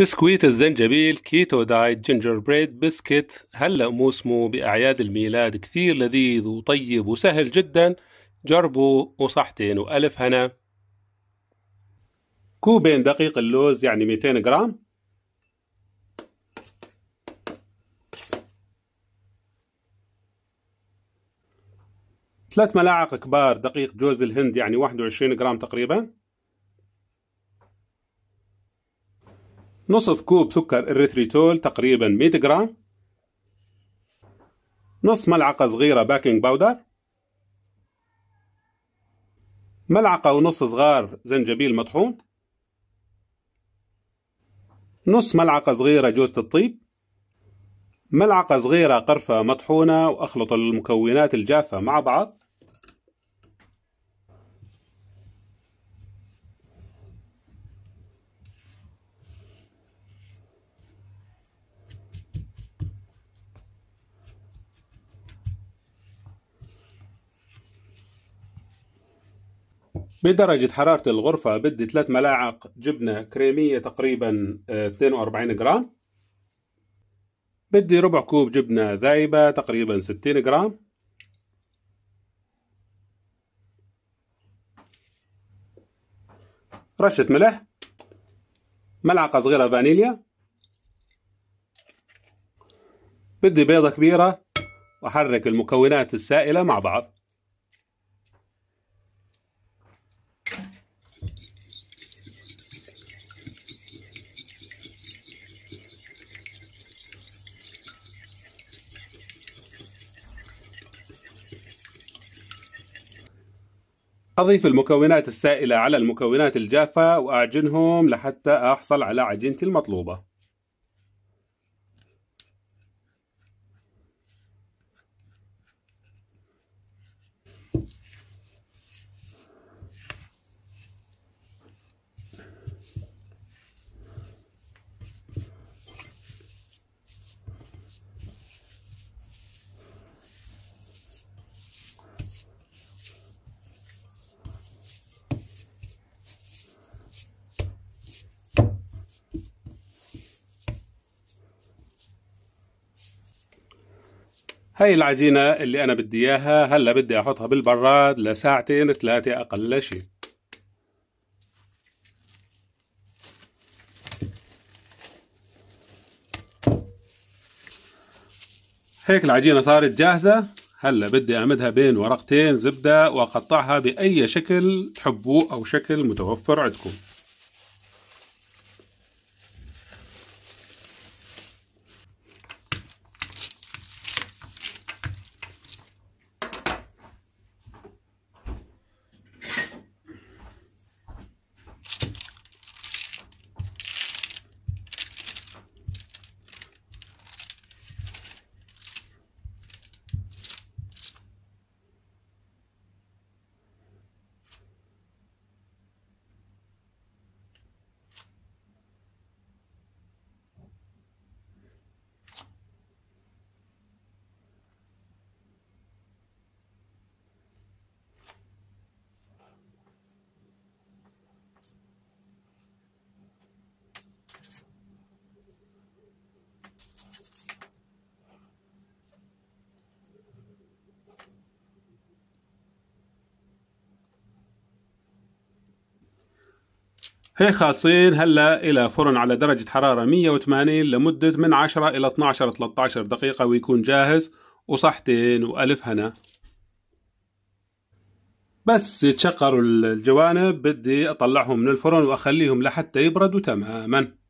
بسكويت الزنجبيل كيتو دايت جينجر بريد بسكيت هلأ موسمه بأعياد الميلاد كثير لذيذ وطيب وسهل جدا جربوا وصحتين وألف هنا كوبين دقيق اللوز يعني 200 جرام ثلاث ملاعق كبار دقيق جوز الهند يعني 21 جرام تقريباً نصف كوب سكر إريثريتول تقريبا 100 جرام نص ملعقة صغيرة باكنج باودر ملعقة ونص صغار زنجبيل مطحون نص ملعقة صغيرة جوزة الطيب ملعقة صغيرة قرفة مطحونة وأخلط المكونات الجافة مع بعض بدرجة حرارة الغرفة بدي ثلاث ملاعق جبنة كريمية تقريبا 42 آه، جرام بدي ربع كوب جبنة ذايبة تقريبا 60 جرام رشة ملح ملعقة صغيرة فانيليا بدي بيضة كبيرة وأحرك المكونات السائلة مع بعض أضيف المكونات السائلة على المكونات الجافة وأعجنهم لحتى أحصل على عجينتي المطلوبة هاي العجينة اللي أنا بدي إياها هلا بدي أحطها بالبراد لساعتين ثلاثة أقل شيء هيك العجينة صارت جاهزة هلا بدي أمدها بين ورقتين زبدة وأقطعها بأي شكل تحبوه أو شكل متوفر عندكم خالصين هلا إلى فرن على درجة حرارة 180 لمدة من 10 إلى 12 13 دقيقة ويكون جاهز وصحتين وألف هنا بس يتشقروا الجوانب بدي أطلعهم من الفرن وأخليهم لحتى يبردوا تماماً